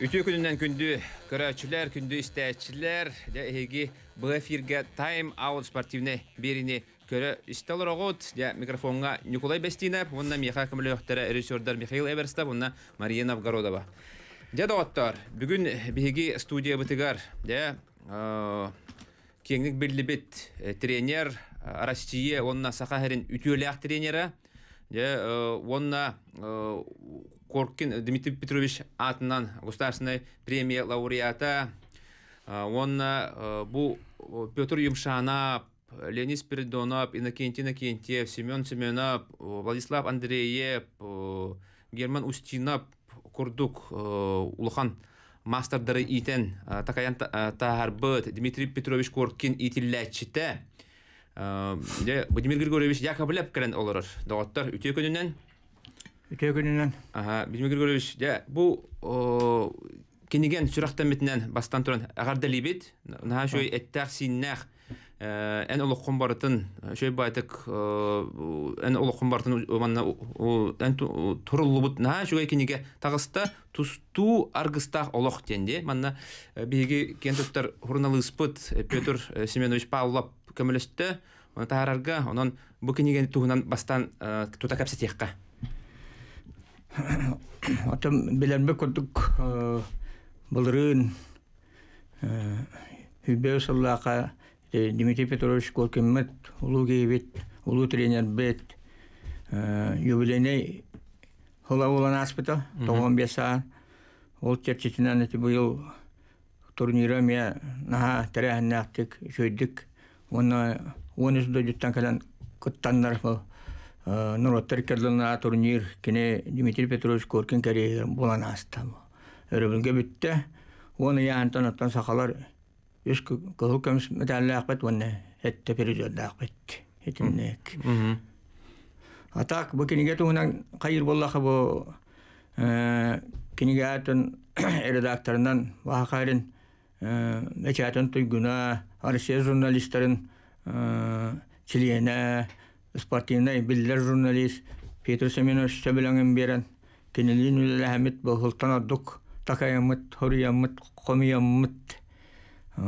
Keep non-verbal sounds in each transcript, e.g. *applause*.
Үтү күнінен күнді көрөчүлөр, күнді истечилер, да эги бу эфирге Time Out спортивне берини көрө истелер огот, да микрофонга Николай Бестинов, онда Миха Камлёхтер, режиссёрдар Михаил Эверстов, онда Мария Новгородова. Да доктор, бүгүн биги студия бытыгар, да кеңник біт тренер Россия, онна Сахарин үтүлөк тренера, да онна Коркин Дмитрий Петрович атынан государственный премия лауреата. Он бу Петр Юмшанап, Ленис Спиридонов, Иннокентий Иннокентьев, Семен Семенов, Владислав Андреев, э, Герман Устинов, Курдук, э, Улухан мастардары итен э, такаян тахарбыт Дмитрий Петрович Коркин итилләчите. Владимир Григорьевич Яковлев кәрен олырыр. Доғаттар үте Көгүнүнөн. Аха, Бизми Григорьевич, жа бу кенеген сүрәхтән битнән бастан туран агарда либит, наһа шой әттәх синнәх ә, ән олы қомбарытын шой байтык ән олы қомбарытын манна ән турылы бут наһа кенеге тағыста тусту аргыстах олох тенде манна ә, биге кентоктар хурналы испыт ә, Петр Семенович Павлов көмөлөстө, оны тағарарға, онон бұл кенеген тугунан бастан тута капсетекка. Отам билерме күрдүк былырын Хүбеу сыллақа Дмитрий Петрович Горкеммет улу гейбет, улу тренер бет. Юбилейне хула улан аспыта, 95 саан. Ол чертитинан эти быйыл турнира мия наха тәрәһен нәқтік, жөйдік. Оны 13 дойдыттан кәлән күттандар бұл. Нуроттар керлана турнир кине Дмитрий Петрович Коркин кәрегер болан астам. Өрөбүлгө бүтте. Оны яантан аттан сахалар үш кыл көмс мәтәлле акбет ванне хетте периодда акбет. Хетиннек. Атак бу кинеге тугунан кайыр боллаха бу э кинеге атын *coughs* редакторынан вахарын э, мечатын туйгуна Арсия э члене спортивный биллер журналист Петр Семенович Сәбіләңін берен, кенелин үлі әміт бұғылтан адук, такаямыт, хориямыт, комиямыт. Ә,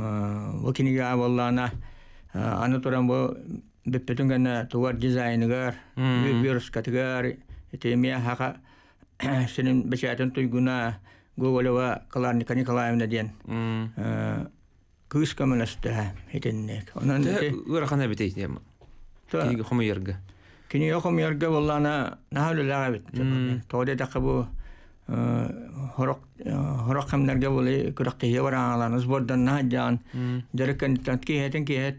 бұл кенеге абаллана, ә, аны туран бұл бөппетін гәнә туар дизайныгар, бюроскатыгар, етеме хақа ә, сенің бәчәтін туйгуна Гоголева Каларника Николаевна ден. Күйіс көмілісті әйтеннек. Онан... Өрақана бітейді, Кини хому ерге. Э, э, кини хому ерге боллана нахалулага Тоде дакы хорок хорок хамнарга болы күрәккә ябараңлар сбордан наҗан дәрәкән тәнки һәтен ки һәт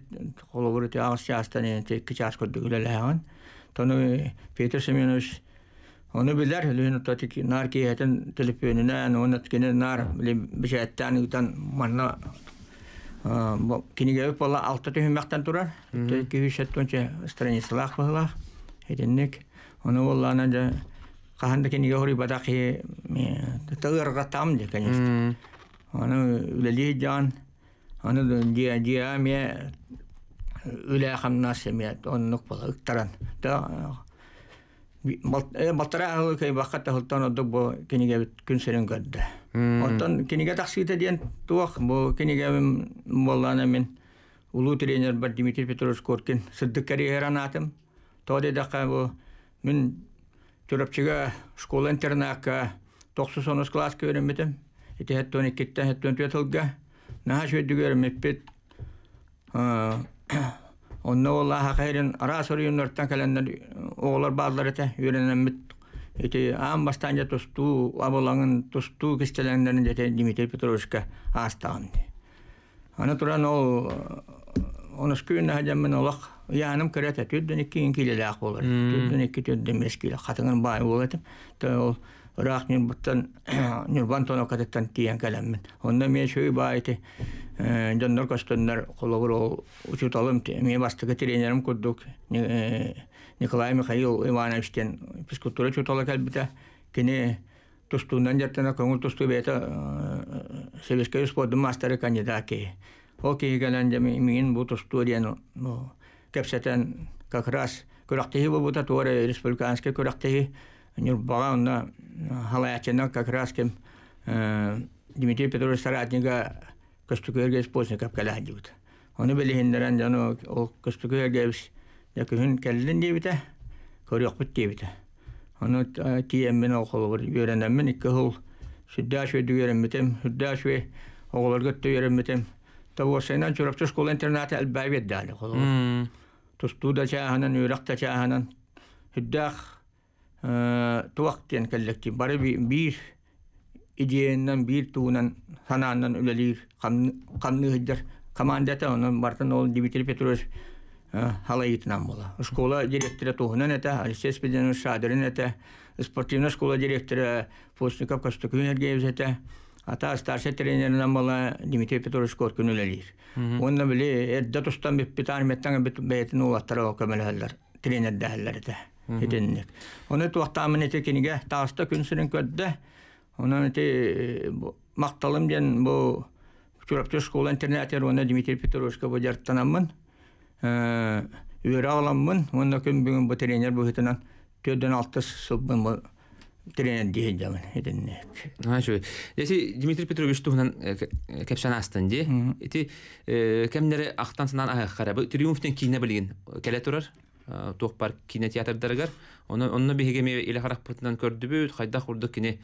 холовыр ти оны нар оны нар кинигеби пола алты түһүммактан турар киүсеттунча страницалаах баалаах этинник ону боллаана да каханда киниге хори бадахи тыырга там конечно ону үлели жан ону оннук бола ыктаран да Батара ағыл кей баққа тахылтан одық бұ кенеге күн сөрін көрді. Оттан кенеге тақситы дейін туақ, бұ кенеге болғаны мен ұлу тренер бар Дмитрий Петрович Коркин сыддық карьеран атым. Тоды даққа бұ мен түріпчіге школа интернаққа 90 класс көрімітім. Эти хэттон иккиттен хэттон түэтылга. Нахаш веддігөріміппет Онна олла хақайрын ара сөрүйін өрттен кәләндер оғылар базлар әті бастан тусту, абылаңын жете Дмитрий петровичке астаған. Аны туран ол оныс күйін әдемін яным кейін Ол Irak min buttan *clears throat* nirvan tonu Онда мен kelemmin. Onda miye şöyle bayiti canlar eh, kastonlar kolabur ol uçutalım. Miye bastıkı trenerim kurduk. Eh, Nikolay Mikhail Ivanovich'ten psikotura çutalı kelbite. Kini tustuğundan yertene kongul tustu beyte Sevişke Spor'un masterı kandidaki. Нюрбага онна как раз кем э, Дмитрий Петрович Саратника көстүкөрге использование капкалаһа дибит. Оны билиһиндерен жаны ол көстүкөрге бис якын келдин бит Оны тиеммен ол колубур мен икки хул сүддаш өйдү мен сүддаш өй оголор көттө школа интернаты туақтен кәлләкти бары бир идеяннан бир туунан санааннан үлелир қамны хиддер командата онун бартын ол Дмитрий Петрович халаитынан бола. Школа директора туһунан эта, Алисес Педен Шадырын эта, спортивная школа директора Постников Костюкин Ергеевич эта, ата старший тренерынан бола Дмитрий Петрович Коркин үлелир. Онна биле эддә тустан бит питарметтан бит бетен улаттар ол көмәләләр, тренер Hitennik. Mm-hmm. Onu tuottaa meni tekinikä күн kynsinen ködde. Оны te maktalım den bu Çurapçı skola internetler ona Дмитрий Петровичка bu jarttanamın. Üyre ağlamın. Onda kün bugün bu trener bu hitinan tödden тух парк кинотеатрдарыгар оны онно бихигеме иле харапытынан көрдүбүт қайда курдук кини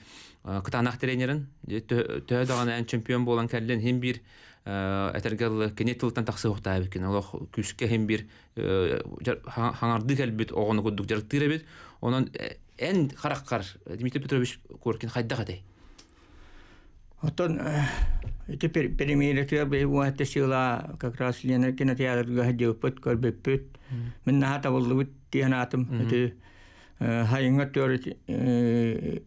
кытанак тренерин төө дагана эн чемпион болан кэллен хим бир этергел кине тылтан таксы ухтаабыт кин олох күскө хим бир э, хаңарды кэлбит огону курдук жарыктыырабит онон э, эн хараккар дмитрий петрович коркин хайда Отон э, теперь перемирие треба его это сила как раз Лена кинотеатр гадил на Это э, э,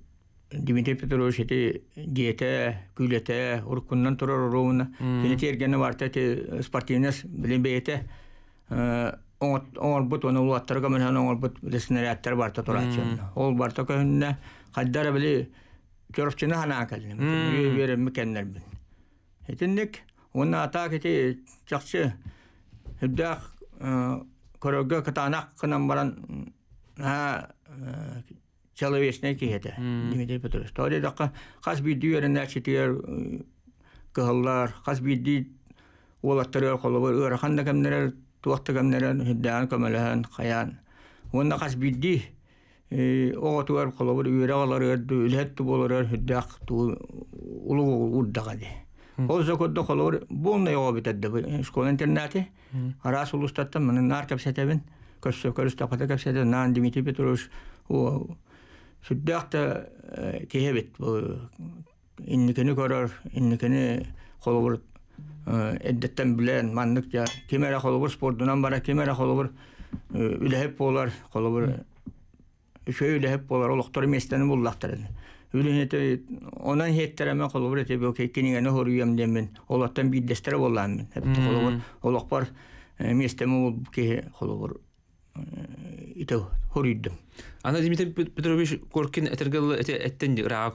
Дмитрий Петрович это диета, бар это спортивнес мен бұт, барта қаддары біле, Чорчуна хана кәлем. Берем мекеннер бин. Хетинник уна ата кете чакчы хиддах көрөгө кытанак кынан баран а человечный кете. Дмитрий Петрович. Тоди дакка хас бидүер начитер кыллар, хас бидди олаттырыр колобор, өрхан да кемнер, туакта кемнер, хиддан көмөлөн, каян Уна хас бидди оғатуар қолабыр үйрә алар өрді, үләтті болар өр, хүддәқ ұлы ұрдақ әді. Ол зөкөдді қолабыр болна еға бітәді бұл школ интернаты. Арас ұлыстатты мұны нар кәпсәтәбін, көсі көріс тапата кәпсәтәбін, нан Дмитрий Петрович сүддәқті кейе бет. Иннікіні көрір, иннікіні қолабыр әддеттен білен, маннық жа, кемера қолабыр спортынан бара, кемера қолабыр үләіп болар, қолабыр şöyle hep bolar olukları mesleni bullaktırın. Ülünete onan hettereme kolubur ete bu kekkinine horuyam demin. Olattan bir destere bollan Hep kolubur oluk var hmm. e, meslemi bul e, ite Ana Петрович Коркин этергел эте эттен раа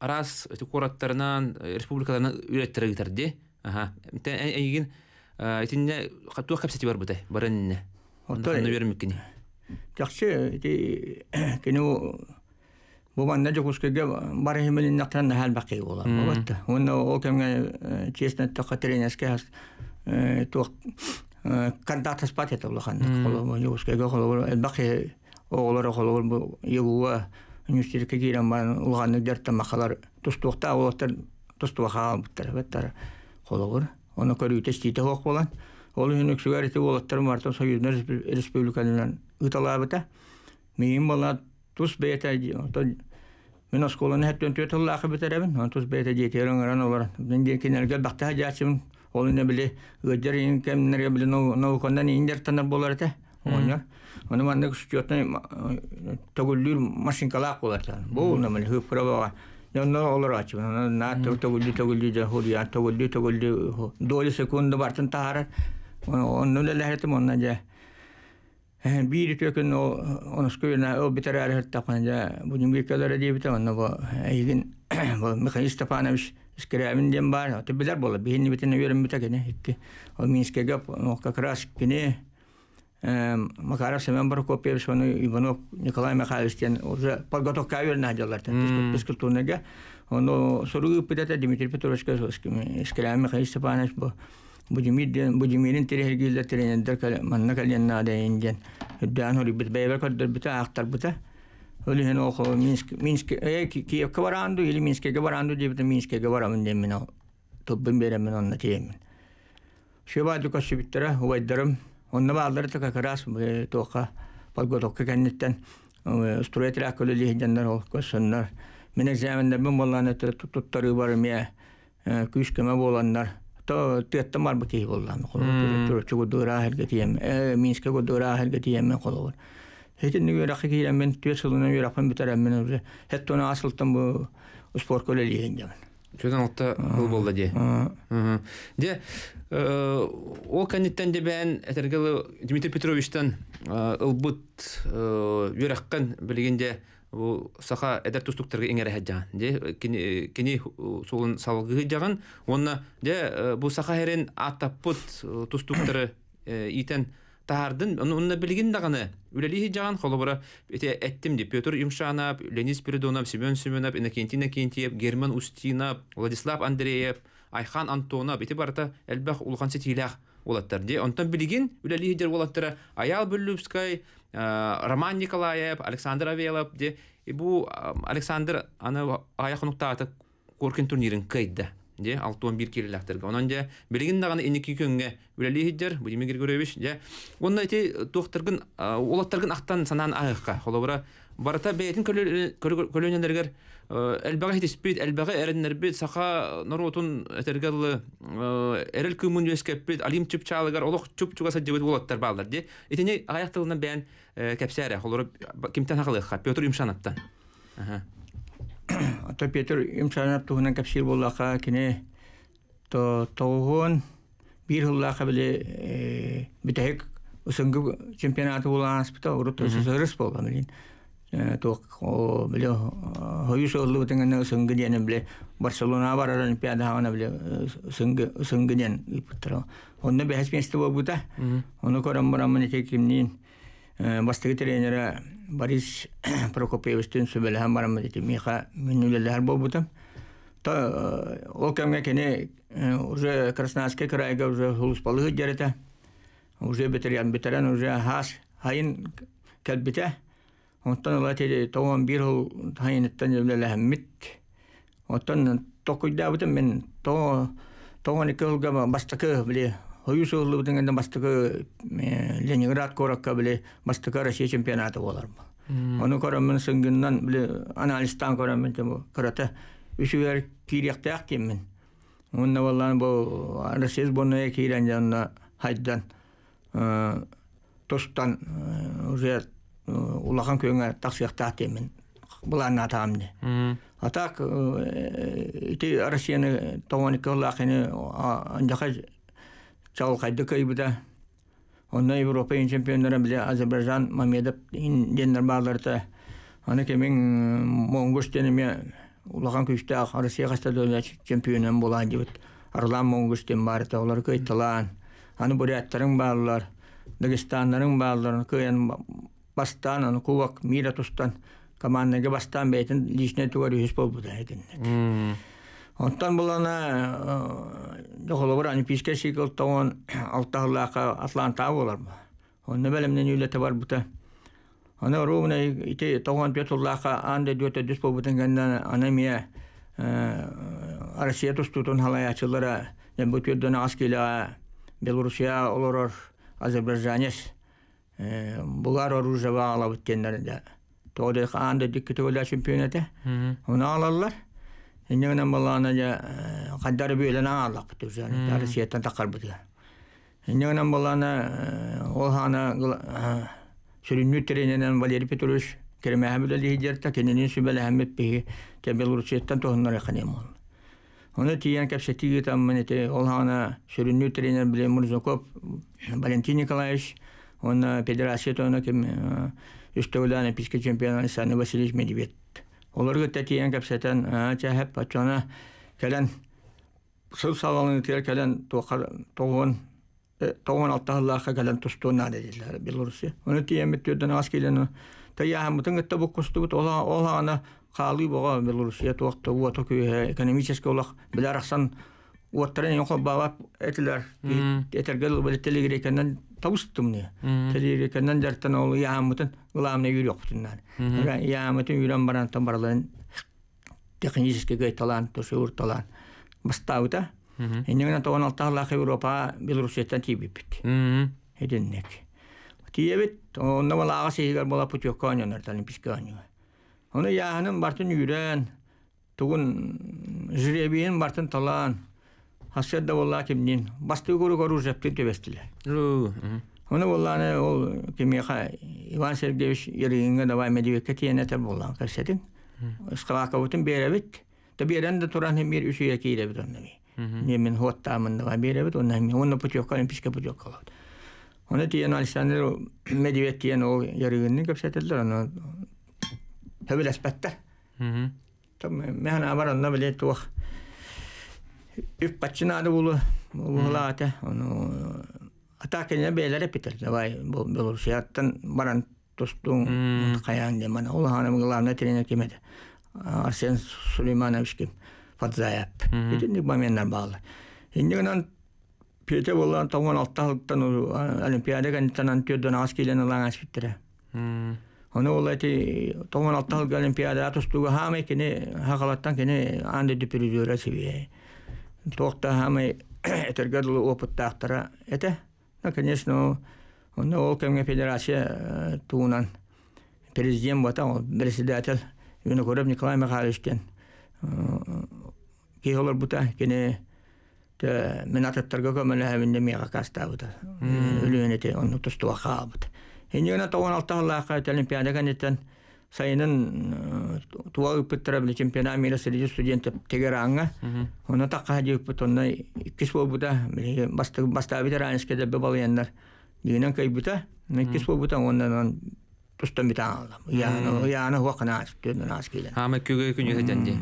арас эти республикаларынан бар Жақсы, кені Бубанна жүкускеге бар химелин нақтан хал бақи бола Болатты. Онна ол кемге чесне тоқа тренеске то тоқ кандатас патет олхан. Қолы жүкускеге қолы бақи оғлары қолы бұл елуа университетке кирен бар улганны дертте махалар тустуқта олаттар тустуаха буттар. Беттар қолы бұл. Оны көрүйтес титек болан. Ол үнүк сүгәрите болаттар мартын союзнер республикаларынан ыталаабыта миим бала тус бета мен осколан хаттан төт хыллаахы битеребин он тус олар мен ол биле ин кемнерге биле индер оны манда күчтөтөн болар та бу нема олар На төгүлдү төгүлдү төгүлдү төгүлдү доли бартын же. Бірі biiri tökün o onus köyne o biter ara hattakan ja bunun Mikhail Stepanovic Skremin dem var. Te biler bola bihinni bitene yörüm как раз Макаров Семен Прокопьевич, Иванов Николай Михайлович, уже подготовка Дмитрий Петрович Bu bujumidden bujuminin tiri gille tirendir kale manna kalen nade ingen dan hori bit beyber kadar bita aktar bita öyle hen o Minsk Minsk e ki kavarandu ili Minsk'e kavarandu diye bit Minsk'e kavaramın demin o tobbin beremin onna tiyemin şebadu kaşı bittara huwaydarım onna bağları taka karas e, toka palgodokka kennetten e, Stroyetil akıllı lihjenler ol kosunlar. Min egzamenler ben bollanı tuttarı varım ya. E, Küşkeme bolanlar. то тетте марбы кей боллан холор турчу гудура хелге тием э минске гудура хелге тием мен холор хетин нүге рахи кей мен төс улуна юрапан битарам мен уже хетте оны асылтым бу спорт көле леген жаман Чөтен алта бұл болды де. Де, ол кәнеттен де бән әтергелі Дмитрий Петровичтан э үйраққан білгенде бу саха эдер тустуктарга эңере жаган же э, кини э, э, сулун салгыы жаган онна де бу саха херен атаппут тустуктары итен тардын онна билгин даганы үлели жаган холобура эте эттим де Петр Юмшанап, Ленис Передонов, Семен Семенов, Иннокентий иннокентиев Герман Устинов, Владислав Андреев, Айхан Антонов, эти барта элбах улгансы тилях олаттар де онтон билигин үле лидер улаттара аял бүллүбскай роман николаев александр авелов де и бу александр аны аяқнуктааты көркен турнирин кайда де 6 бир кирилактерге онан де билигин даганы эники көнгө үлели хиджер будимигир көрөбиш же онун эти тухтыргын улаттаргын актан санаан айыкка холобура барата көлі, көлөнелергер Әлбәғі хетеспейт, әлбәғі әріннербейт, сақа нұротын әтергелі әріл күмін өскеппейт, алим түп чалығар, олық түп чуғаса дебет болаттар балдар де. Етіне аяқ тылынан бән кәпсәрі, олар кімтен ақылыққа, Петр Имшановтан. Ата Петр Имшанов туғынан кәпсер болаққа, кіне тоғын бір ұллаққа біле бітәйік ұсыңғы чемпионаты болаңыз бұта, ұрыт ұсыз ұрыс болған білейін біле биле хоюс оллубутыңана сынгыдиэне биле барселона барар олимпиада хагана биле сынгыдиэн ыппыттара онно бэхэс месте болбута ону көрөн бастығы тренера борис прокопьевичтен сүбелэхэн барамын эти миха миннулелэхэр болбута то ол кемге уже красноярский крайга уже уже уже хас хайын Оттан ла теде тоон бир хыл хайынаттан өлө ләһммит. Оттан токуйда бутын мен то тоон эки хылга бастыкы биле Хоюс хылы бутын генде Ленинград коракка биле бастыкы Россия чемпионаты болар. Оны көрөм мен сынгыннан биле анализтан көрөм мен тем карата үшүгөр киректак мен. Онда валлан бу Россия бонуя кирен жанна хайдан тостан уже Э, улахан көңе таксыяктаатемин булан Атақ, атак э, ити россияны тованыка лахыны андака қайды кайбыда онна европейн чемпиондары біле азербайжан мамедов дендер Оны аны кемен э, монгуш тенеме улахан күчтә россия каста дөлә чемпионым булан деп арлан монгуш бар барта олар кайтылан аны буряттарың баалар дагестанларың баалар бастан аны кувак мира тустан командага бастан бейтин личный тугар үһүс болбута этиннек онтан бул ана дохолобур олимпийский цикл тоон алтахылаака атлантаа боларбы онна бәлемнен үйлете барбыта ана румна ите тоон петуллаака анда дөтө дүс болбутан гендан ана мия Россия тустутун халаячылара, Бөтүрдөн аз келе, Белорусия олорор, Азербайджанес, Бұлар ору жаба ала бүткенлерде. Тоғдай қаанды диккеті өля чемпионаты. Оны алалар. Енді ғынан болғаны жа қаддар бөйлен ағалық бұты жаны. Тәрі сияттан тақар бұты. Енді ғынан ол ханы сүрінні тренінен Валерий Петрович керемәһе бүлі лидерді, кененен сүбәлі әмет бейі тәбелұрсияттан тоғынлар еқанем ол. Оны тиен кәпсетті етам мінеті ол ханы сүрінні тренер біле Мурзаков Валентин Николаевич Он э, федерация тоны кем үстөгөлөн э, писке чемпион Александр Васильевич Медведь. Оларга тәтиен капсатан э, чаһап пачана келен сыл салалын тер келен тоқар тоғын тоғын алтаһлаха келен тустуна дедилер Белоруссия. Оны тиемет төрдән аз келен таяһам мутын гытта бу кусту бут ола ола ана халы бога Белоруссия тоқта вот такой экономический олах биларахсан Уоттарын юқы бавап әтілер, әтергіл білеттелі керекеннен табыстым мне. Телере кенен жартан ол яамытын гламны юрөктүннәр. Ра яамытын юран баран табарларын технически гайталан, төшөр талан. Бастаута. Энеңнән тоған алталах Европа, Белоруссиядан тибип. Эденнек. Тиебет, онна мал ага сейгер бола путёкка оннар талин писканю. Оны яханын бартын үйрен, тугун жүребиен бартын талан. Hasfiyat da valla kimnin bastığı koru koru zeptin tübestile. Onu valla ol ол Ivan ха Иван Сергеевич mediveke tiyene tab valla kersedin. Iskavaka butun berebit. Üppätsinadu mm. bulu bulata onu atakeline beylere pitir. Vay bulur siyattan baran tostun kayan de bana ola hanımgılarına trene kimedi. Arsen Süleymanovich kim Fadzayap. Bütün bamenler bağlı. Şimdi onun Pete bolan altta halktan olimpiyada kanıtan antiyodon olan Onu тоқтахамай этерге дылы опыттақтара это ну конечно онда ол кемге федерация туынан президент бота ол председатель юнокоров николай михайловичтен кей олар бута кене мен ататтарга көмөлөһөмүндө мига кастабыта үлүөнете ону тустуа хаабыт эне гана тогон алталлаакка олимпиадаганеттен сайынан туа ыппыттара биле чемпиона мира среди студентов тегеранга уна такка жыппыт онна иккис болбута биле бастаабитер анискеде кайбута иккис болбута ондан он тустан битаалам яны яны хуакына түнүн ама күгө күнү хетенди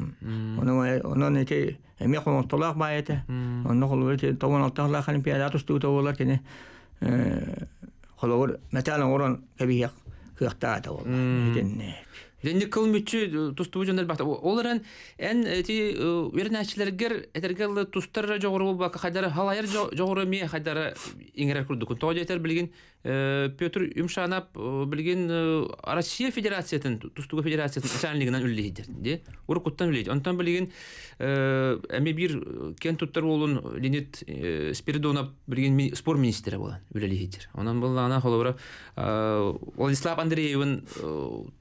оны онон эти эме коңтолак онно орон 그였다더워이랬네 Денни кылмычы тусту жөндөр бакта. Оларын эн ти әтергелі этергәл тустар жогыру бака хадары халайыр жогыру ми хадары иңрәр күрдү. Тоҗа етер билген Петр Юмшанап билген Россия Федерациясын, Тустуга Федерациясын начальнигинен лидер. Де, уркуттан үллейди. Онтан билген әме бир кен туттар болун Ленит Спиридонов билген спор министрі болан үлелейдер. Онан булла ана холовра Владислав Андреевин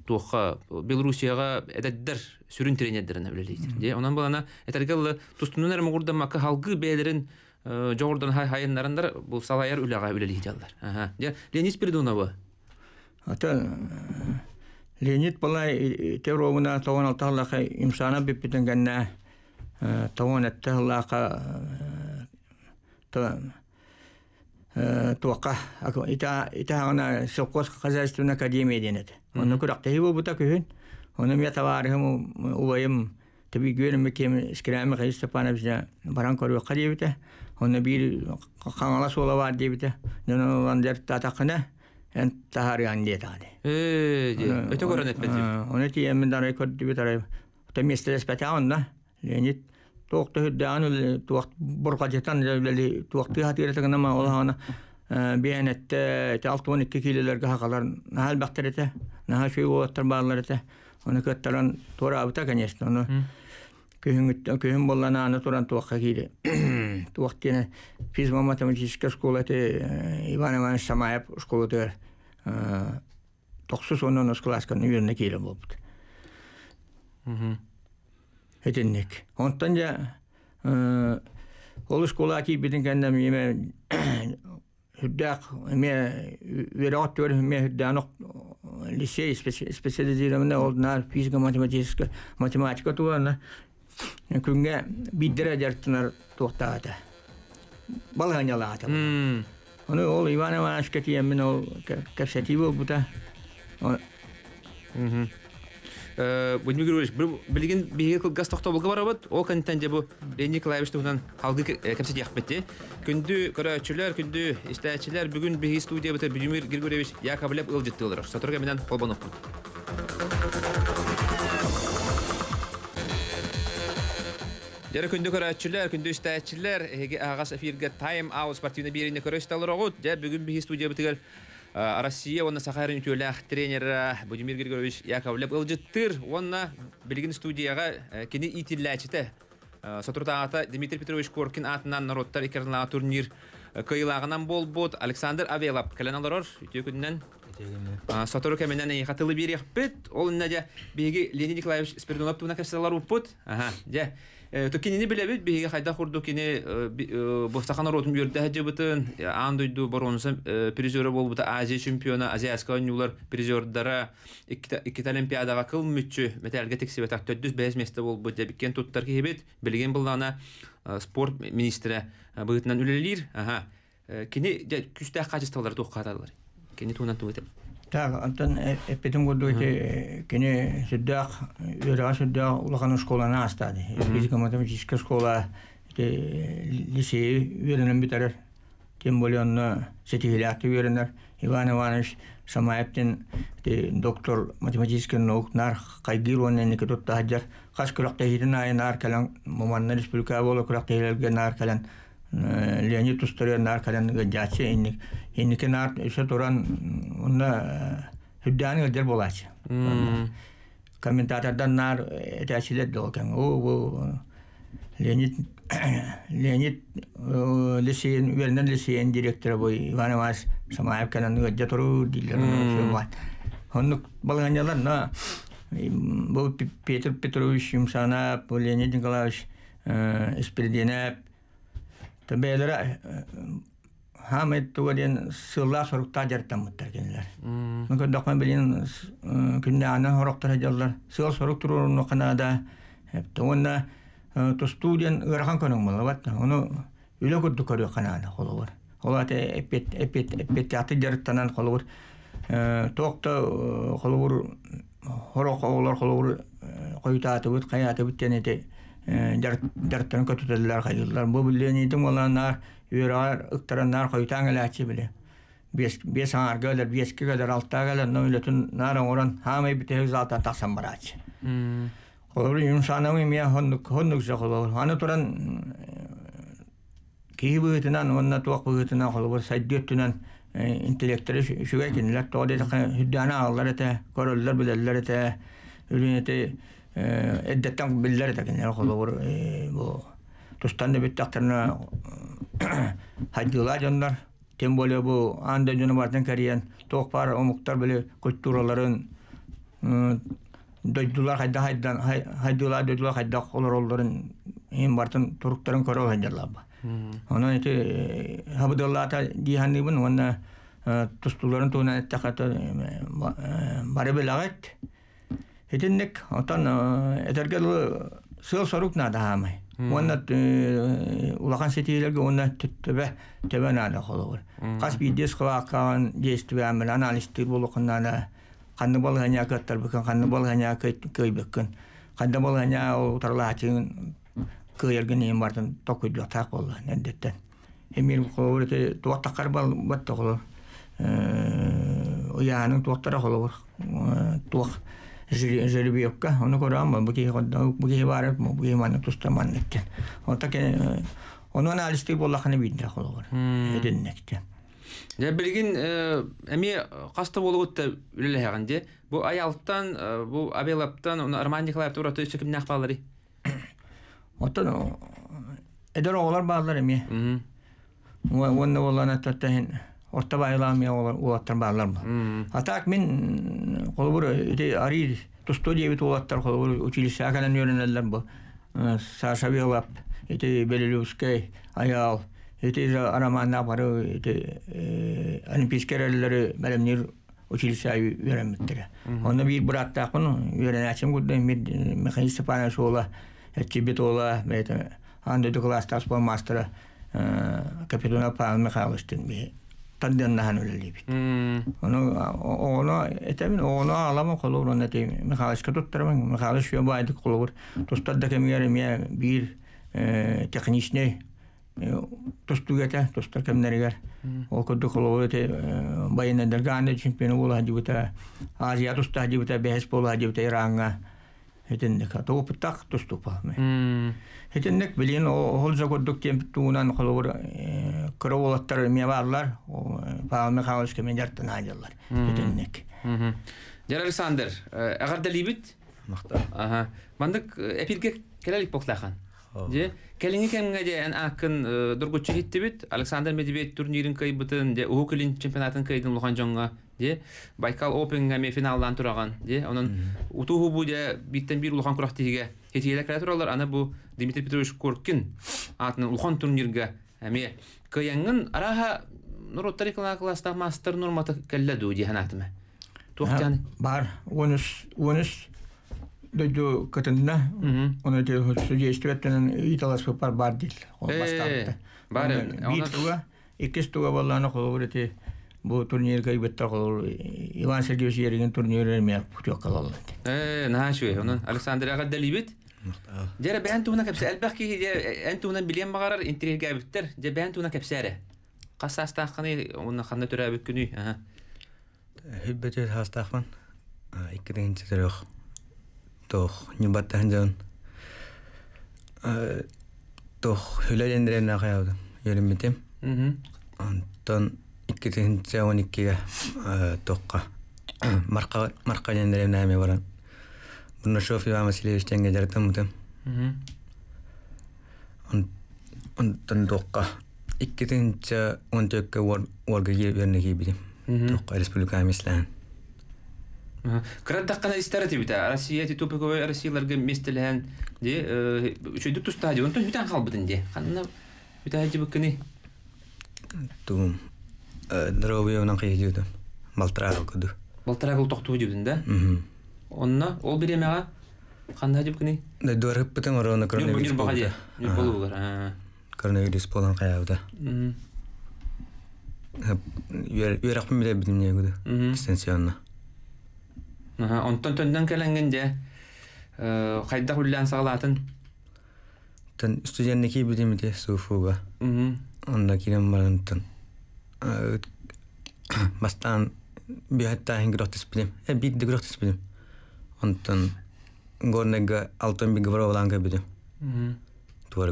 тоха Белоруссияға әдәддер сүрін тренердерін әбілелейдер. Де, онан болана әтәргелі э, тұстынын әрім ғұрдан мақы халғы бәйлерін э, жоғырдан хайынларындар бұл салайар үләға әбілелейдерлер. Де, Ленис Пердунова? Ата, э, Ленит балай теровына тауан алтағылақа имсана беппетін гәнна тауан әттіғылақа туаққа ита ғана Селқос Қазайстывна академия денеді. Оны күрәкте һибе бута көһөн. Оны мия табарым убайым таби гөрем мекем искрәме хәйс тапана бездә баран көрү кадибите. Оны бир хаңала сола бар дибите. Нуны ландер татакына эн тахарыган дит аны. Э, өтө көрөн этпети. Оны ти эмен дары көрдү дибит арай. Тәместелес патаонда. Ленит тоқты дану туақ бұрға жетан туақты хатирата гына ма олана биянетте те алты он икки килелерге хакалар нахал бактар эте наха шүй болаттар баалар эте оны көттаран конечно оны аны туран туакка кейді. туақ физма математическая школа эте иван иванович самаев школа тегер токсуз оннон класскан үйүнүнө киири болбут жа Hüddak, me verat me hüddanok lisey spesializirimine oldunar, fizika, matematiska, matematika tuvarına. Künge bidre dertinar tohtaata. Onu ol kapsativo buta. Будем Григорьевич, білген беге кыл газ тоқта болға барабыт, ол кәнттен де Лени Клаевичті бұнан қалғы Күнді көрәчілер, бүгін студия бұты Будемир Григорьевич Яковлев ұл жетті олырық. менен қолбан күндү күнді күндү күнді үстәтчілер, э, ағас эфирге тайм аут спортивный беріне көрәшті алыр оғыт, бүгін бігі студия бітігер Россия онна Сахарин Тюлях тренера Будимир Григорьевич Яковлев ылжыттыр онна билгин студияға э, кені итилләчіті. Сотуртағата Дмитрий Петрович Коркин атынан народтар икерна турнир э, кыйлағынан бол бот Александр Авелап кәләналарор үтекүннән Сатуру кәменнән әйі қатылы берек бит ол нәде беге Леонид Николаевич Спиридонов туына кәпсалар Ага, дә. Э, токини Токенене билебит биһиге хайда хурду кини э, э, бостакан ротум юрда хаҗыбытын ан дуйду баронса призеры болбута Азия чемпиона Азиаска юлар призердара икки олимпиадага кыл мүтчү металге тексибе так 405 месте болбу деп кен туттар кибет билген булдана спорт министрі быытынан үлелир ага кини күстә качестволар тоқаталар кини тунан тугытып Так, антон эппетин годду эти кине сүддах, үрага сүддах улахан школана астады. Физика математическая школа эти лицей үйренен битер. Тем более он сетилят үйренер. Иван Иванович Самаевтин эти доктор математических наук нар кайгирон эне кетот таҗар. Каш күрәктә һидин айнар калан маманнар республика болы күрәктә һилгән нар калан. Э, Леонид Устарен аркадан иник инники нар еще туран, онна хүддәні гадер болач Комментатордан нар этәчилет долкен. О, бу Леонид *coughs* Леонид э, Лисейн, Вернен Лисейн директоры бой Иван Иванович Самаев канан гадя туру дилер. Оннук балганялар на бу Петр Петрович Юмсанап, Леонид Николаевич Исперденеп, э, Табелера хам эттуга ден сылла соруктаа жартаммыттар кенелер. Мүмкін доқман білен күнне ана хороқтар жаллар. Сыл сорук туруруну канада. Тоғында тусту ден ырхан көнің болабат. Оны үлі күрді көрі канада қолы бар. Ол аты эпет, эпет, эпет аты жарттанан қолы бар. Тоқта қолы бар хорок оғылар қолы бар қойтаты бұт, қайаты бұттен еті Э, дәрттен көтөтөлләр хайыллар. Бу билленитим оланнар, үрәр, ыктыраннар койтаң эләчи биле. Бес бес аңар гөлер, бес кегәләр, алта гөлер, нөйлетүн наран оран хамай битеге залта тахсан барач. Холыр юмшанамы мия хоннук хоннук жохолор. Аны тоқ э, кейбетинен, онна туак бетинен холыр сайдеттинен э, интеллектри аллар эте, короллар билерлер эте, эддеттен биллер дагенер холобур бу тустан да бит тактарна хаддыла жандар тем более бу анда жана бартын кариян тоқ пар омуктар биле культураларын дойдулар хайда хайдан хайдула дойдула хайда холор олдорун эм бартын туруктарын көрө хайдарлар ба онан эти хабдыллата диханыбын онна тустуларын тунан тахата бары белагат Итинник отон этергел сыл сорук нада хамай. Уонна улахан сетилерге уонна түттөбө төбө нада холовур. Кас бидес кылаккан действия мен анализдер болукуннана канны бол ханя каттар бекин, канны бол ханя кой бекин. Канны бол ханя утарлаатын кыйерген эм бартын токуй жотак болла нендеттен. Эмир холовур те туаттакар бал баттыгылы. Уяның туаттары холовур жеребиёкка ону көрөм букие барып букие манны туста манныккен отаке ону аналистик боллаханы бидде хологор эденнекте Я билгин эми каста болгутта үлелехаган де бу аялыптан бу абелаптан уну арман орта байлам я ол улаттар барлар мы. А так мен қолбур үте ари тусто дебит улаттар қолбур училище акадан үйренелдер бу. Саша Белап, эти Белелюскай, Аял, эти же Арамана бары, эти олимпийскер әлләре мәлімнер училище үйренметтер. Оны бир брат тақын үйренәчем гудды Михаил Степанович ола, Тибет ола, андыды класс таспа мастера капитана Павел Михайлович тардыаннахан үлэлибит. Ону оно этемин оно алама колур онна теми. Михалышка туттарман, Михалыш ё байдык колур. Тустарда кемгер ме бир техничный тустугата чемпион Хетеннек билин ол загоддук темптуунан холовур кроволаттар барлар Павел Михайлович комендантын айдылар. Хетеннек. Жар Александр, агар да либит? Махта. Ага. Мандык эпилге келелик поклахан. Же келини кемге же ан акын дургучу хиттибит. Александр Медведев турнирин кайбытын же Укулин чемпионатын кайдын лухан жонга Же Байкал Open гаме финалдан тураган. Же анын утуу бу же биттен бир лухан курак тиге. Сетиелек ратуралар аны бу Дмитрий Петрович Коркин атны улхан турниргә әме кыянгын араха нур тарихлы класта мастер нурматы кәлләду дигән атмы. Тухтан бар 13 13 дойду кытында. Уны дә сөйләштәтен италас бар бар дил. Э, бар. Ике туга баланы кулы Бу турнир кай бетта кол Иван Сергеевич ярыгын турнир эрме путёк кала алды. Э, нашы, Александр ага Дәре бәһән туна кепсе әлбәхки ән тунан билен багарар интерьерге биттер. Дә бәһән туна кепсәре. Кассаста қанда уны ханны төрә бит күнү. Аһа. Хиббетер хастахман. Икки дигенче төрөх. Тох нибаттан жан. Тох битем. Антон Марка Нашов Иван Васильевич тенге жартым мутым. Онтон тоққа. Иккетінші он төкке орға ке беріне кейбедім. Тоққа республика амеслән. Кырат таққана истәрі тебіті. Россия тету пөкөбі Россияларға местілән де үшөйді тұстады. Онтон үтән қалбыдын де. Қанына үтәді де бүкіні. Туым. Дұрау бұйымнан қейді өтім. Балтырақ өкіді. Балтырақ да? Мхм онна ол беремеға қанда деп күней да дуарыппытың орона коронавирус болды болугар коронавирус болған қаябыда үйрақпын біле білімне күді дистанционно онтон төндөн келенгенде ә, қайда хүллән сағалатын тен студентне ки бидимите суфуга онда кирем барантын ә, *coughs* бастан биһаттаа хин грохтис билем э ә, бидди грохтис билем онтон горнега алтон бигбара оланга м туар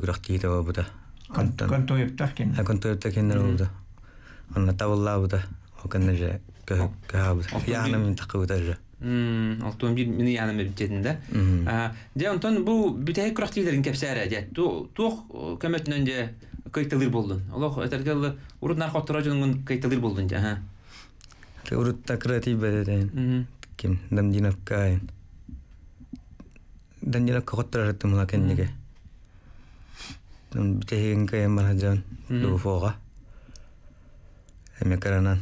онтон табылла окенне же яна мен м мен де онтон бу де кайтылыр болдун Daniela kohottar rette mula kennige. Nun bite hegen ka yemma hajan do foga. Emme karanan.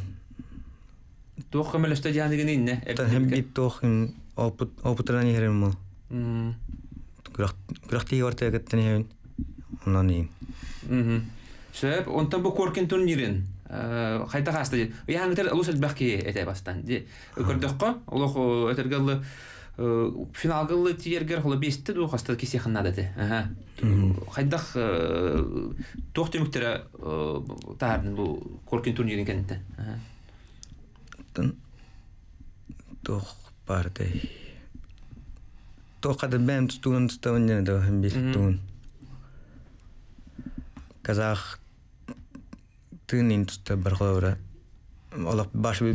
Tuokka mele sta jahan digen inne. Tan hem bit tuokin oput oputran yerim mu. Kurak kurak ti orta gatten yemin. Ondan iyi. Mhm. Sebep ondan финалгылы тиергер хылы бесті ду хастады кесе ханнады те. Хайдах э, тоқ төміктері бұл турнирин Казах бір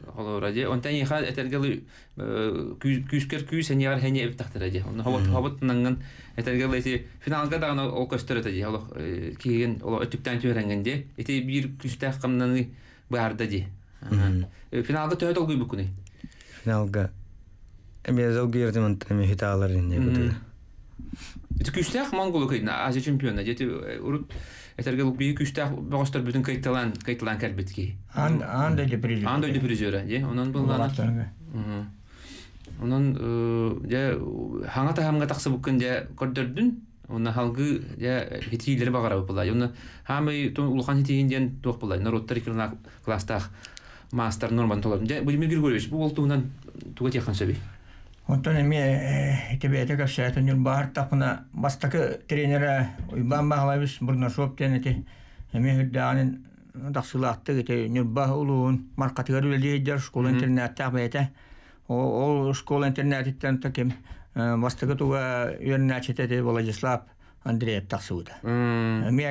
холора де онтан иха этергел күскер күс эньяр хене эптахтыра он э, хобот эти финалга э, эти бир күстө камнаны барда де э, финалга төт ол финалга Этерге лук бии күштә богостор бүтән кайталан кайталан кәлбетки. Ан ан дә депризер. Ан дә депризер, е. Онан булган. я хаңа таксы я багара хамы Народтар мастер норман Бу туга сөбей. Онтон эми тебиэте кэпсээтэн юл баар тапына бастакы тренера уйбан баалабыз бурна шоп тенети эми хүддаанын тахсылаатты кете нюрба улуун маркатыгар үлдиэддер школ интернетте абэте ол школ интернетиттен таким бастакы туга үйөрнэчетети Владислав Андреев тахсыуда эми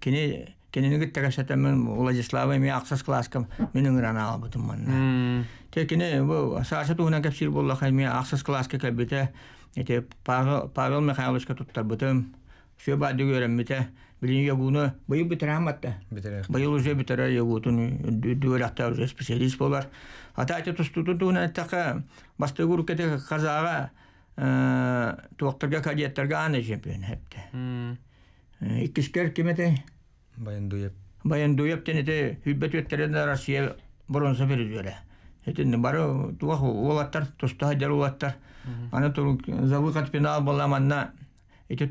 кини кененигит тагашатамын Владислава эми аксас класскам менин ырана албытым манна Текине Саша туһунан кепсир болла ақсыз ахсыз класска Павел Михайловичка тутта бутым. Все бады göremmite. быйыл Быйыл уже уже специалист болар. Ата әйтә тустуту туһунан тақа бастыгур аны э, Россия бронза Этинне бары туах олаттар, тустаха дер олаттар. Аны завыкат пенал боламанна эти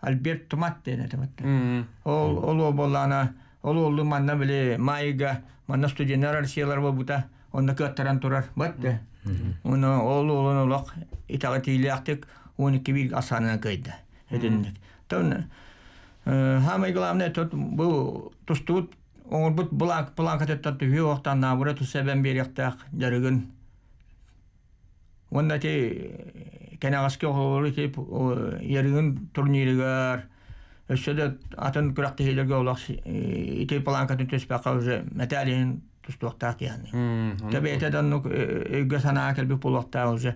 Альберт Тумат дене таматта. Ол ол ана ол ол манна биле майга, манна студенттер арсиялар бута, онда көттәрен турар. Батты. Уны ол ол олак итагат 12 асана кайда. Тон э, главное тут был оңорбут булак булак аттан түһү оқтан набура тусабан беректак жарыгын онда те э, кенагаске атын хейлерге олақ төспәқа уже яғни етеден сана келбі пулақта уже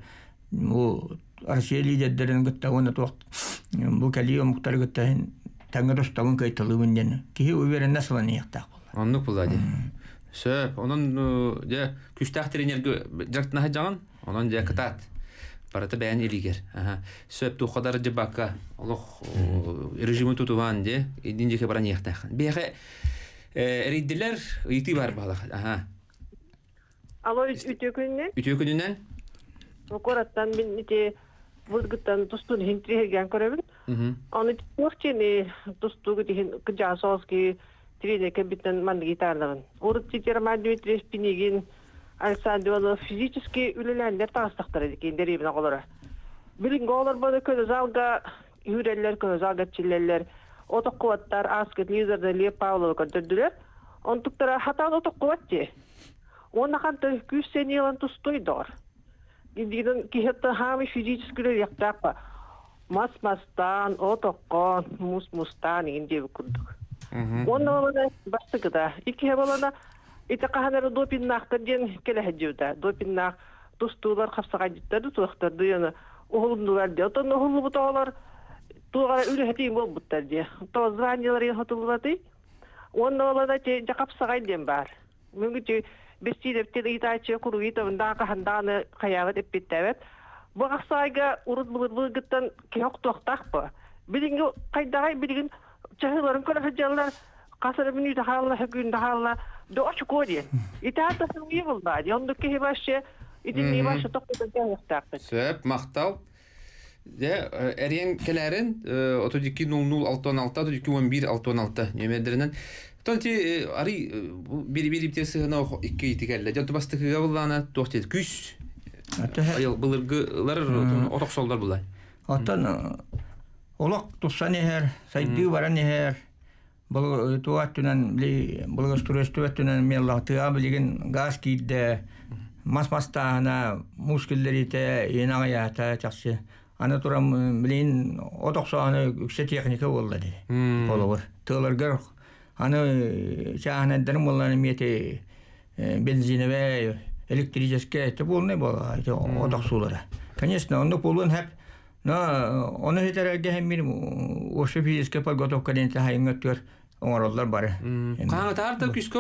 бұл Россия лидердерін гітті оны бұл кәлі оннук булда ди сөп онон же күчтак тренерге жактынаха жаган онон же кытат барата бәйән илигер сөп тухадар же бака олох режимы тутуван де идин жеке баран яхтахан бияхе риддилер ити бар бала аха алло үтөкүнүнөн үтөкүнүнөн окораттан мен ити вызгыттан тустун көрөбүн аны тустугу тиреде кебитен мангитарлыгын урут титерма дмитриев пинигин александрова физически үлеләндер тагыстактар экен дерибине колора билинге олар бода көз залга үреллер көз залга чиллеллер оток куаттар аскет лизерде ле павлова көрдүлөр онтуктара хатан оток куатти оннахан тө күс сенелен тустуйдор идигин кихетте хами физически яктапа мас мастан отоккон мус мустан индеби курдук онна балана бастыкыта иккиһе балана итақаһанары допиннаахтар диэн келэһэдьиүта допиннаах тустуулар хапсагаджиттарды туахтарды яна уһулундулар ди отон уһулубутаолар тугара үлэхэтиин буолбуттар ди то званиялар ин хотулулаты онна балана те жакапсагай диэн баар мүнгү ти бестилептен итаачы куруитовын даакахандааны каябат эппиттебет бу ахсаайга урут булырбыгыттан кеок туахтаах билинге кайдагай чахыларын көрәһә жаллар касыр бүнү дахалла хүгүн дахалла дочу кодие итаата сүнги булда яндык ке башче идин не башы токтотан жаяктак сөп мактал Дә әрен келәрен 32.06.6.11.6.6 немедерінен Тонти ари бери бери битесе на икки тигәлле. Җан тубасты кыга тохтет күс. Атаһа. Аял булыргылар булай. Атан Олақ тұқсан ехер, сайты баран ехер, бұл туаттынан, мен газ кейді, мас-мастағына жақсы. Аны тұрам білейін, э, отоқсағаны үксе техника болды деді. Қолы аны жағына э, э, Конечно, Onu hiterelde hem benim o şefi iskapal gotok kadente hayın götür. Omarollar bari. Kanı tarda küskö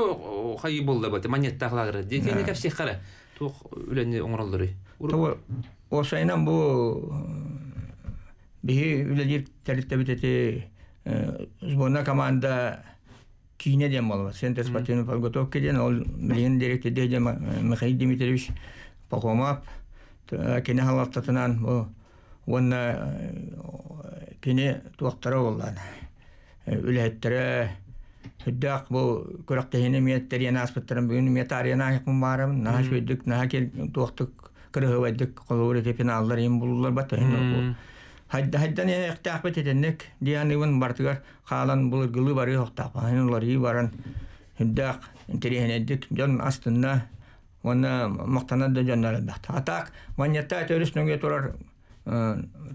hayı bolda batı. Manyet tahlagır. Dikeni kapsi kara. Tuğ Ол omarolları. Tuğ o sayınan bu bihi kine уонна э, кини туохтара болған э, үлэхэттере хүддәк бұл күрәктәһине миәттәрен аспыттырым бүгін миәтарена хикмун барым наһа шүйдүк наһа кел туохтык кырыһыбайдык колуре тепиналлар им буллар бата Hadda hadda ne ektak bit edindik. Diyan ibn bartıgar kalan bulur gülü bari hoktak. Hanılar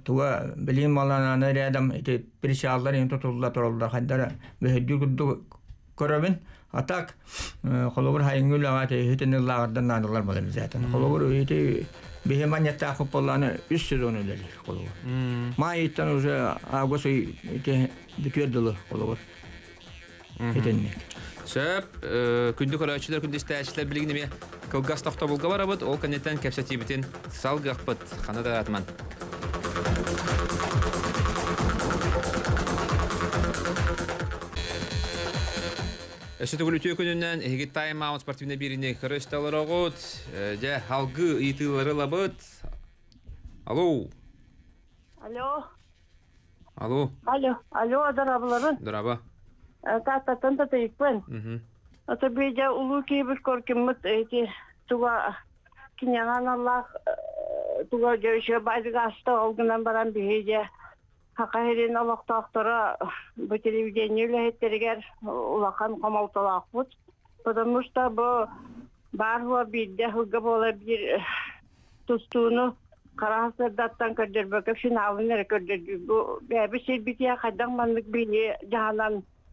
туга билим малананы рядом эти причаллар ин тутулла торолда хайдара бехдү күддү көрөбүн атак э, холобур хайынгүл те тегетен лагардан надылар уже август Сөп, күнді көрәчілер, күнді істәшілер білігіне ме кылғас тоқта болға абыд, ол кәнеттен кәпсәті бітін салғы ақпыд, қаны Әсеті күлі күлүтүө күнүнөн эги тайм-аут спортивіне беріне кырысталар оғуд, жа халгы ыйтылары лабыд. Алло. Алло. Алло. Алло, алло, дарабылары. Дараба таататан да тейппен ата бейдя улуу кейбир коркиммыт эти туга кинянан аллах туга жөшө базыгаста олгунан баран бейдя хакаерин олохтоохтора бу телевидение үлэхеттеригер улахан комалталаахбут потому что бу баарыла бирде хылга бола бір тустууну карасырдаттан көрдөрбөкө финалын эре көрдөрдү бу бээби сирбития кайдан маннык бии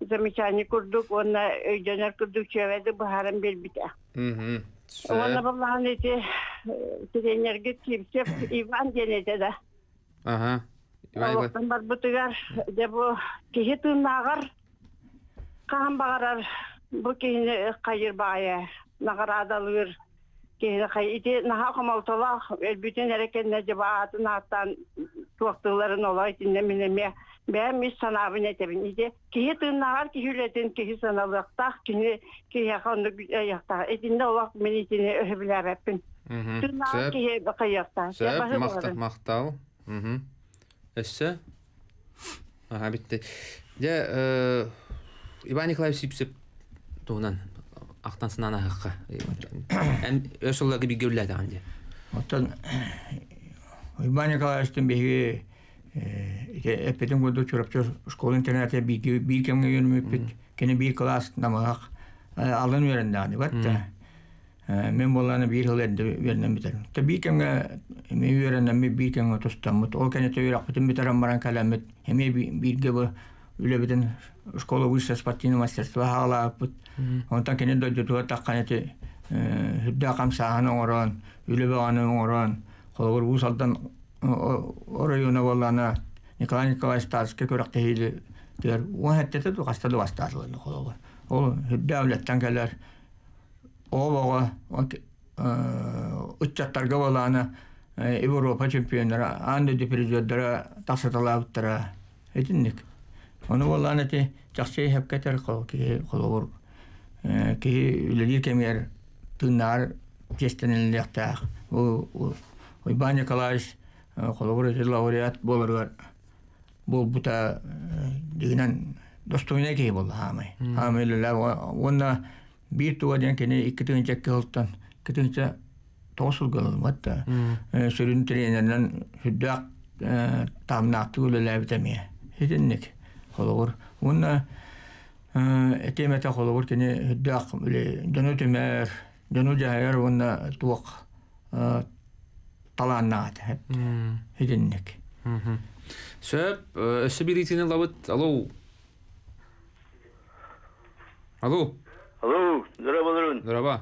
замечание курдук, онна жанар курдук чеведе бухарам белбита. Онна баллахан эти тренерге тимсеп Иван денете да. Ага. Олоқтан бар бұтығар, де бұ кеше тұнағар, қаған бағарар, бұ кешіне қайыр бағая, нағар адалығыр, кешіне қай, ите наға қамалталақ, әлбүтен әрекеніне де бағатын аттан туақтыларын олай тінемінеме, Бәм мис сана абынетебен иде. Кие тыннағар кихүлетін кихи сана лақтақ кіне кия қанды яқтақ. Эдінді олақ мен итіне өхі білә кихи бақы яқтақ. мақтал, мақтал. Эссе? Аға, бітті. Де, Оттан, э, Иван Эппетин году чурапча школа интернаты бики бир кемге үйренмеппит. Кене бир класс намагак алын берен даны Мен боланы бир хыл бернем Ол кене төйрак баран Эме бу школа высшее спортивное мастерство Онтан кене таккан эти оңорон, района воллана Николай Николаевич Тарский көрәк тәйли тер уһәттә тә кастады бастарлыны холова. Ол дәүләттән кәләр олога үтчәттәргә воллана Европа чемпионнары, анда депризердәре тасыталабыттыра. Әйтинник. Оны воллана ти жақсы хәпкәтер кол ки холовор. Ки үләдер кемер тунар кестенеллектәр. Ул Уйбан Николаевич холобур лауреат болоргар Бұл бұта достугуна кей болду хаамай хаамай лилла онна бир туга диен кини икки тыгынча кылттан икки тыгынча да тамнаакты талааннаат хидинник сөп өсө биритини лабыт алло алло алло здорово здорово здорово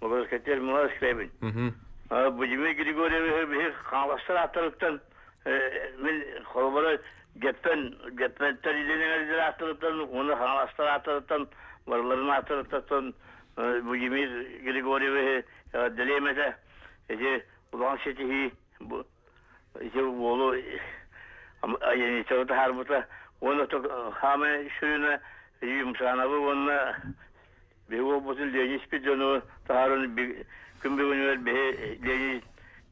благодарю мала а будиме григорьевич калаштар атырыптан мен холбора геппен геппенттер иденеңердер атырыптан уну калаштар атырыптан барларын атырыптан будиме григорьевич делемеде эже бұланшеті бұл жыл болу аяни чота оны то хаме шуна рим онна бего бутын лени спидону тарын күмбе бе лени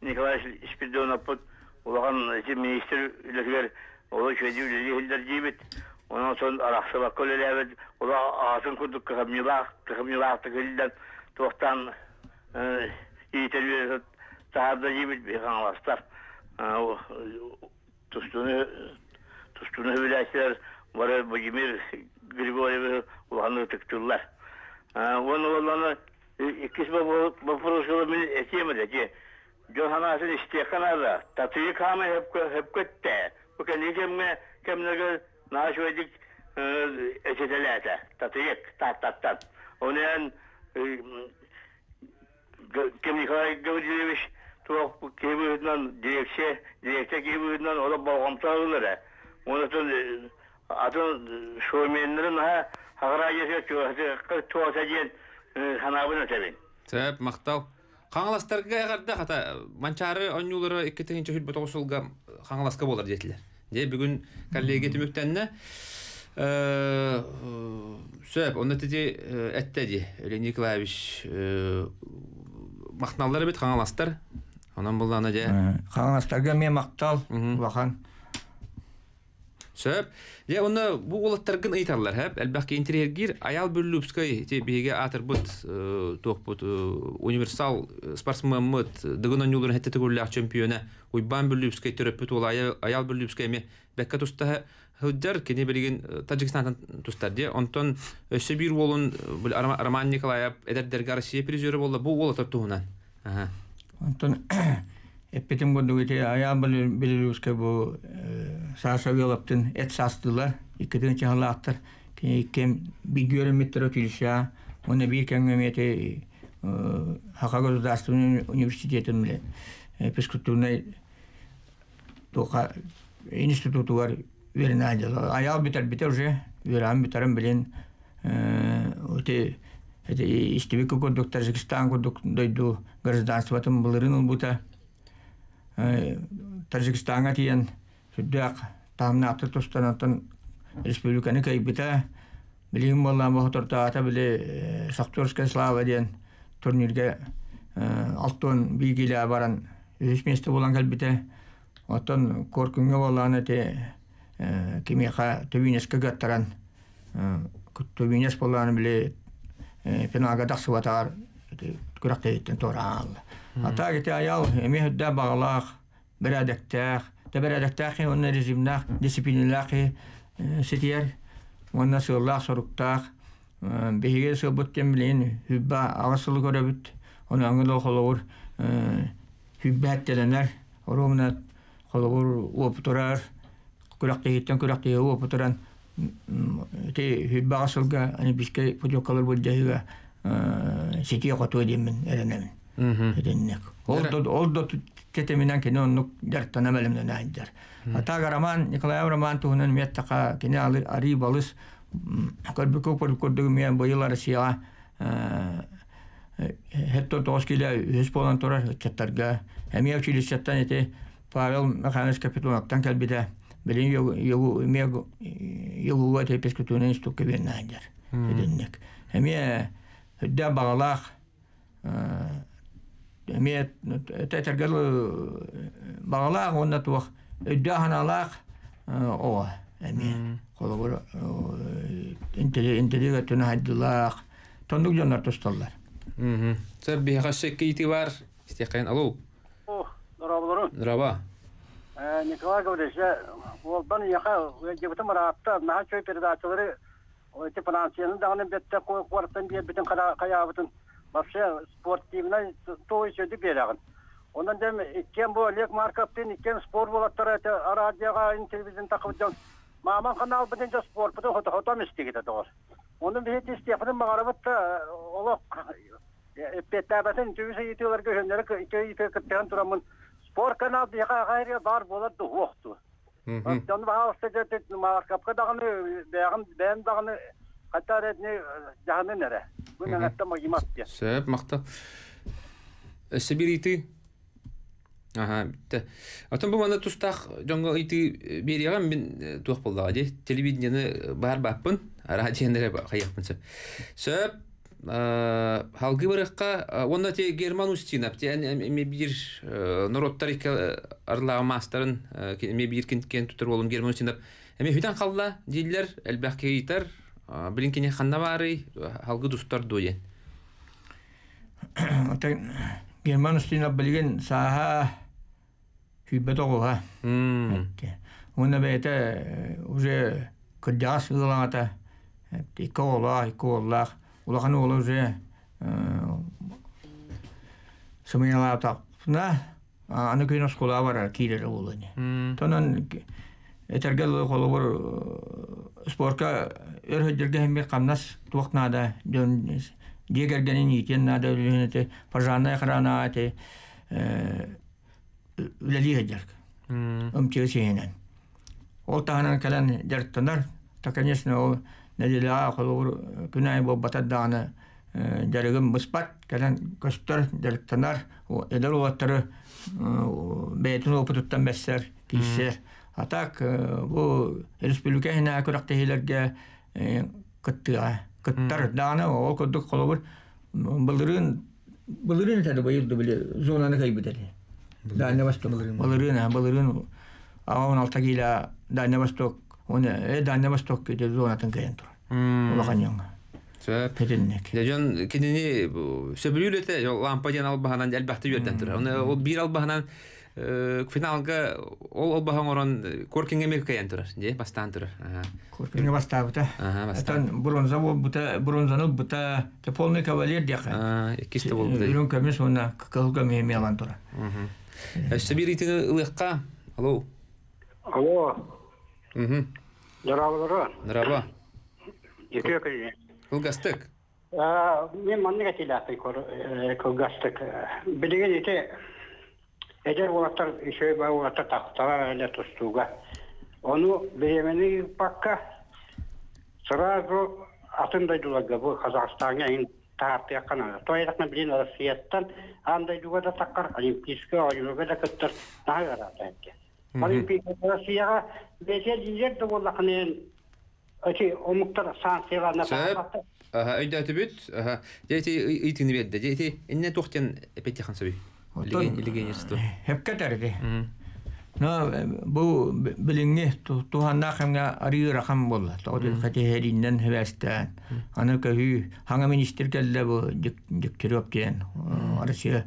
николай спидон апот улаған министр үлгер олы шөді үлгі хилдер онан арақсы صاحب نجيب بيخان الأسطر تستونه تستونه bilaçlar var Bacimir Grigoryev ulanı tıktılar. Onu ulanı e, ikisi bu projeyi min etiyemedi ki. Johanasın istekanarda tatıyı kame hep hep kötte. Bu kendi kemme kemne naaş verdik eçetelerde tatıyı tat tat tat. Onun kemni kay gövdelemiş Tuğak bu kebirden Де бүгін Онан бұл ана же. Қағанастарға мен мақтал бақан. Сөп. Де оны бұл олаттарғын айталар, хәп. Әлбәқке интерьергер аял бүрлүпскай те беге атыр бұт тоқ бұт универсал спортсменмыт дыгынан юлын хәтте түгүрләк чемпионы. Уйбан бүрлүпскай төрөп бұт ол аял бүрлүпскай ме бәкке тұстаһы Хылдар кене берген Таджикстандан тустар де. Онтон өсө бир болун Роман Николаев эдердерге Россия призеры болду. Бу ол отыр туунан. Антон эппетин гондугите аян белелюске бу саша велаптын эт састылар иккетин чахала аттар кем би көрөмөттөр өтүлүшө оны бир кеңөмети хака государственный университетин биле физкультурный тока институту бар вернадел аял битер битер уже верам битерим билен өте истебек кондук тәжікстан көрдік дойду гражданствотым былырын бұта э, тәжікстанға тиен сүддәк тамна апты тустанатын республиканы кайбита билим болла мохторта ата биле сахторская э, слава деген турнирге э, алтон бигиле баран үс месте болан калбите отон коркунга болан те кимиха төбинеске гаттаран төбинес болан биле пен агадах сыватар күрәктәй иттен тора алла. Ата гите аял эми хөддә баглах, бер адәктәх, тә бер адәктәх онны режимнах, дисциплинлах сетиер, онна сыллах соруктах, беһиге сөбөт темлин хүббә агасыл көрөбүт, оны аңгыл холовур хүббәт теленер, орумна холовур оп турар, күрәктәй иттен күрәктәй оп туран, Ты хүлбаға сылға, аны бізге путёкалар бөлдәйіға э, сетей қотуы деймін, әрінемін. Эденнек. Ол да тетемінен кені оннық дәрттана мәлімден әйдер. Ата ғараман, Николай Авраман туғынан меттақа кені ари балыс, көп көрбік көрдігі мен бұйыл арасияға э, э, Хеттон тоғыз келі өз болан тұрар өтчеттарға. Әме училищаттан еті Павел Маханес Капитоновтан кәлбеді. Белин йо йо мего йо вот эти пески тунин стоки венадер. Сиденник. Хамия хдда баглах. Э ме это это гал баглах он натвах. Хдда ханалах. О. Амин. Холобор. Энте энте дига тун хаддалах. Тондук жаннар тосталлар. Хм. Сэ бихашек кити бар. Истехкан алу. О, дорабалар. Дораба. николай гаврилович ол бұн яқа жігітім рапты мына чөй передачалары францияны дағыны бетте бер бүтін вообще спорт той сөйді берағын онан дем иккен бұл олег марковтен кем спорт болаттар радиоға телевизияны тақып маман канал бүтін спорт бүтін хото оның беті олық ке тұрамын Поркан алдыға ғайры бар болады уоқту. Дан бағаусы жетет маркапқа дағыны бәғым бәм дағыны қатар әдіне жаны нере. Бұл нәнәтті мағимат де. Сөп, мақта. Э, Сибилити. Аха, бітті. Атам бұл маңа тұстақ жоңға иті э, берияған мен э, туақ болдыға де. Телевидениені бар баппын, радионере қайықпын сөп. Сөп, халгы барыққа онда те герман устинап те бір э, нұроттар ике э, арлағы мастарын э, мебир кенткен тұтыр олым герман устинап эми хүтан дейділер, диллер кейтар, білін кене қанна бары халгы дұстар дөйен? *coughs* герман устинап білген саха хүбет огуга онда бете уже кырдагас ыгылаңата эки улахан олы уже сымыяла тапна аны күйін оскула бара кийлері болыны. Тонан этергел қолы бұр спорка өрхөддерге хэмбе қамнас туақнада дегергенін етен нада үлінеті пажанна қырана әте үләлі хедерг. Өмтеу сейінен. Ол тағынан кәлін дәрттінар, та, конечно, ол нәдиле болып күнәй бу батадданы дәрегем мыспат кәлән көстөр дәректанар эдер уаттары атак бу республика хина көрәк тәһиләргә кыттыга даны ол көдүк колобур былдырын былырын тәді бұйылды біле зонаны кайбыдәле дальний восток былырын былырын оны э данна восток кеде зонатын кеген тур улахан яңа Петенник. Дәҗән кинени сөбүлүлете лампадан албаһанан әлбәттә йөрдән тур. Оны ул бир албаһанан финалга ол албаһан орон коркинге мек кеген тур, де бастан тур. Коркинге баста бута. Ага, баста. бронза бу бута, бронзаны бута, те полный кавалер дияка. А, икесе булды. Үлүн кемес оны кылга мемелан тур. Мм. Эсте бир итеге ылыкка. Алло. Алло здраволора здраво кылгастык мен манныга тиляппын кылгастык билиген ите эжер улаттар ишей ба тактала эле тустууга ону беремени сразу атындай ин билин россияга бесе дилер да болакнен очи омуктар санкцияларына сәп өйдә төбөт дети итин бедде дети инне тухтен петихан сөй легионерство хепке тәрге но аны келде э, Россия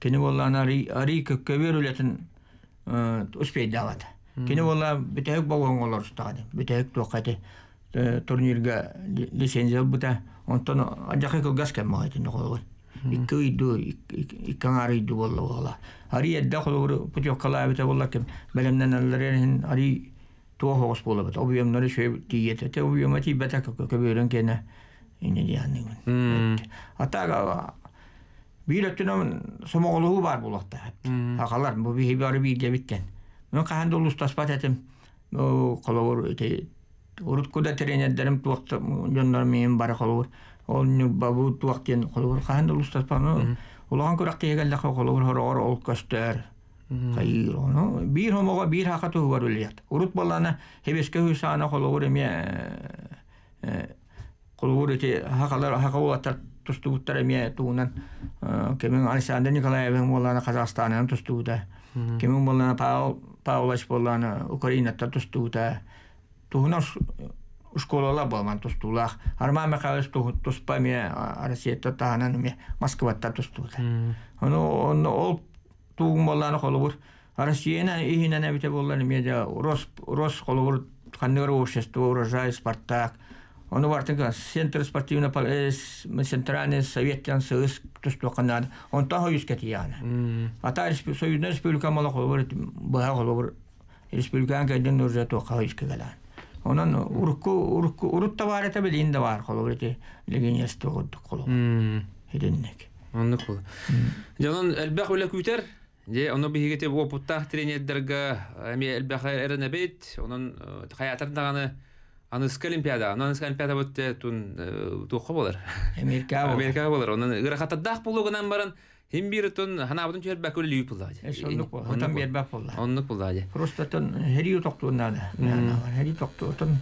Кені болан ари көккөбер Кені бола болған олар ұстады Бітәйік тоқаты турнирге лицензия бұта. Онтан ажақы кілгас кәм мағайтын қолғыр. Иккі үйді, иккан ары үйді болла болла. Ари әдді қолғыр путек әбіті кем. Бәлемнен туа хоғыс шөй тиеті. Те Bil ötünüm бар var bulakta. Hmm. Akalar bu bir hibarı bir gebitken. Ben kahanda ulus taspat etim. O kolavur öte. Urutkuda Ол не бабу хорогор ол бир хомога бир бар үлет. Урут баланы хебеске хусана қолбор эме қолбор эти кемин Александр Николаевич болланы Казахстаннан тустуута. Кемин болланы Павел Павлович болланы Украинатта тустуута. Тугуна школала болман тустулах. арман михайлович туспа ме россияда таанан ме москвада тустуута. ол ол тугун болланы холубур. Россияна ихинен эбите болланы ме Рос Рос қандай бір общество урожай Спартак. Ону вартыңға Центр спортивны палес, Центральный совет тен сөз тұстуқынан, он тағы үз кәті яғны. Ата Союзна республика мала өбір, бұға қыл өбір, республика әңгі әдін нұржа тұққа үз Онан ұрқы, ұрқы, ұрытта бар әті біл, енді бар қыл өбір, леген есті құлды құлы, үдіннек. Онны құлы. Жалан, әлбәқ өлі көйтер, Де, оны бігі кетеп опыттақ тренеттерге, әме әлбәқ әрін әбейт, оның қаятырын тағаны анысқа олимпиада ана анысқа олимпиада бөтте тун тухо болар америка америка болар онан ырахатадах булугунан барын Хим бир тон хана бутун чөр бакыл лип булды. Эшонлук булды. Отан бер бак булды. Онлук булды. Просто тон хери токтуунда да. Хери токту тон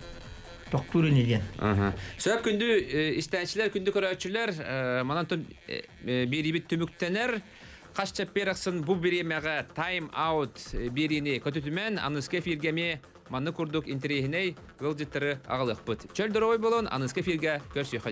токтурын элен. Аха. Сөп күндү истәчилер күндү көрөчүлөр, манан тон бир түмүктенер. Каш чап бұл бу тайм аут берини көтүтүмен аныскеф иргеме манны курдук интерехиней ағылық бұт. Чөл дорой болон анысқа фирге көрсі